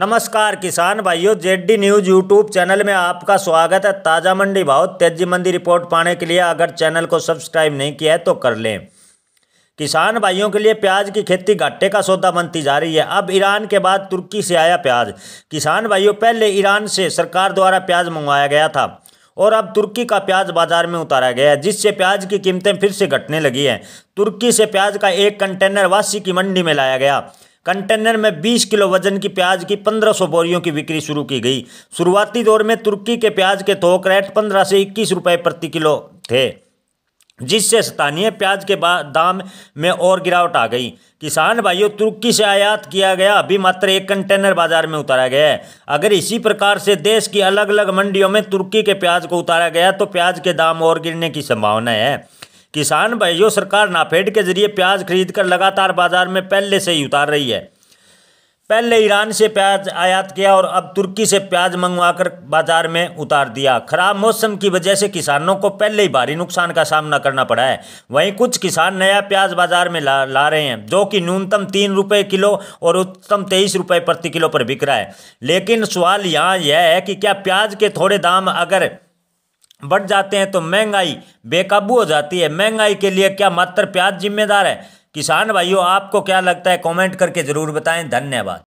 नमस्कार किसान भाइयों जेडी न्यूज यूट्यूब चैनल में आपका स्वागत है ताज़ा मंडी भाव तेजी मंदी रिपोर्ट पाने के लिए अगर चैनल को सब्सक्राइब नहीं किया है तो कर लें किसान भाइयों के लिए प्याज की खेती घाटे का सौदा बनती जा रही है अब ईरान के बाद तुर्की से आया प्याज किसान भाइयों पहले ईरान से सरकार द्वारा प्याज मंगवाया गया था और अब तुर्की का प्याज बाजार में उतारा गया है जिससे प्याज की कीमतें फिर से घटने लगी हैं तुर्की से प्याज का एक कंटेनर वासी की मंडी में लाया गया कंटेनर में 20 किलो वजन की प्याज की 1500 बोरियों की बिक्री शुरू की गई शुरुआती दौर में तुर्की के प्याज के थोक रेट 15 से इक्कीस रुपये प्रति किलो थे जिससे स्थानीय प्याज के दाम में और गिरावट आ गई किसान भाइयों तुर्की से आयात किया गया अभी मात्र एक कंटेनर बाजार में उतारा गया है अगर इसी प्रकार से देश की अलग अलग मंडियों में तुर्की के प्याज को उतारा गया तो प्याज के दाम और गिरने की संभावना है किसान भाइयों सरकार नाफेड के जरिए प्याज खरीद कर लगातार बाजार में पहले से ही उतार रही है पहले ईरान से प्याज आयात किया और अब तुर्की से प्याज मंगवाकर बाजार में उतार दिया खराब मौसम की वजह से किसानों को पहले ही भारी नुकसान का सामना करना पड़ा है वहीं कुछ किसान नया प्याज बाजार में ला ला रहे हैं जो कि न्यूनतम तीन रुपये किलो और उच्चतम तेईस रुपये प्रति किलो पर बिक रहा है लेकिन सवाल यहाँ यह है कि क्या प्याज के थोड़े दाम अगर बढ़ जाते हैं तो महंगाई बेकाबू हो जाती है महंगाई के लिए क्या मात्र प्याज जिम्मेदार है किसान भाइयों आपको क्या लगता है कमेंट करके ज़रूर बताएं धन्यवाद